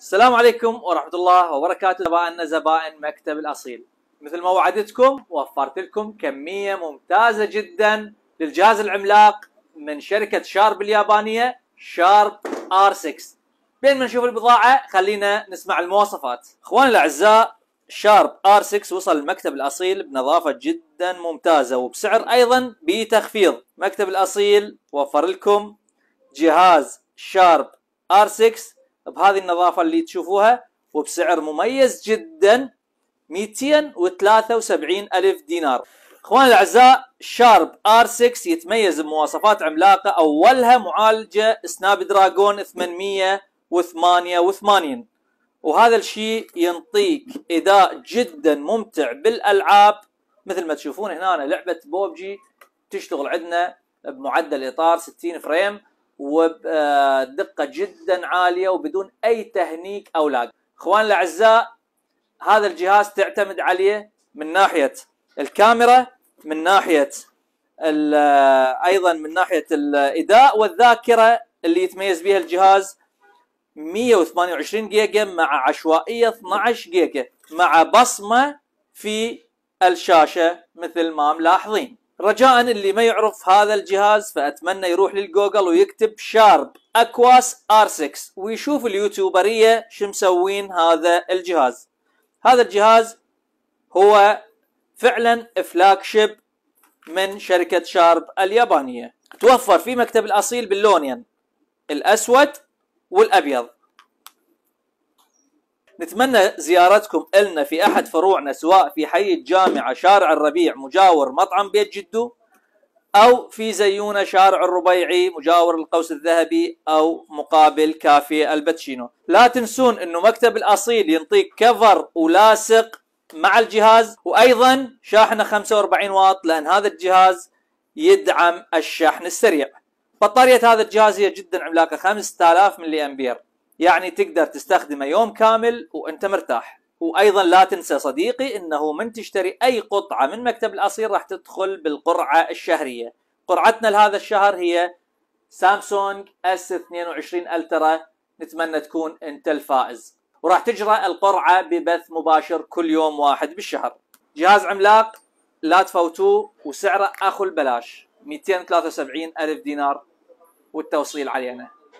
السلام عليكم ورحمة الله وبركاته زبائننا زبائن مكتب الأصيل مثل ما وعدتكم وفرت لكم كمية ممتازة جدا للجهاز العملاق من شركة شارب اليابانية شارب ار 6 بين ما نشوف البضاعة خلينا نسمع المواصفات اخواني الأعزاء شارب ار 6 وصل المكتب الاصيل بنظافه جدا ممتازه وبسعر ايضا بتخفيض مكتب الاصيل وفر لكم جهاز شارب ار 6 بهذه النظافة اللي تشوفوها وبسعر مميز جدا 273 ألف دينار اخواني الاعزاء شارب ار 6 يتميز بمواصفات عملاقه اولها معالجه سناب دراجون 888 وهذا الشيء ينطيك اداء جدا ممتع بالالعاب مثل ما تشوفون هنا لعبه بوبجي تشتغل عندنا بمعدل اطار 60 فريم وبدقة جدا عالية وبدون أي تهنيك أو لاج أخوان الاعزاء هذا الجهاز تعتمد عليه من ناحيه الكاميرا من ناحيه ايضا من ناحيه الاداء والذاكره اللي يتميز بها الجهاز 128 جيجا مع عشوائيه 12 جيجا مع بصمه في الشاشه مثل ما ملاحظين رجاء اللي ما يعرف هذا الجهاز فأتمنى يروح للجوجل ويكتب شارب اكواس ار R6 ويشوف اليوتيوبرية شو مسوين هذا الجهاز هذا الجهاز هو فعلا فلاج شيب من شركة شارب اليابانية توفر في مكتب الأصيل باللونين الأسود والأبيض نتمنى زيارتكم إلنا في أحد فروعنا سواء في حي الجامعة شارع الربيع مجاور مطعم بيت جدو أو في زيونة شارع الربيعي مجاور القوس الذهبي أو مقابل كافي الباتشينو لا تنسون أنه مكتب الأصيل ينطيك كفر ولاصق مع الجهاز وأيضا شاحنة 45 واط لأن هذا الجهاز يدعم الشحن السريع بطارية هذا الجهاز هي جدا عملاقة 5000 ملي أمبير يعني تقدر تستخدمه يوم كامل وانت مرتاح وايضا لا تنسى صديقي انه من تشتري اي قطعه من مكتب الاصيل راح تدخل بالقرعه الشهريه قرعتنا لهذا الشهر هي سامسونج اس 22 الترا نتمنى تكون انت الفائز وراح تجرى القرعه ببث مباشر كل يوم واحد بالشهر جهاز عملاق لا تفوتوه وسعره اخو البلاش 273 الف دينار والتوصيل علينا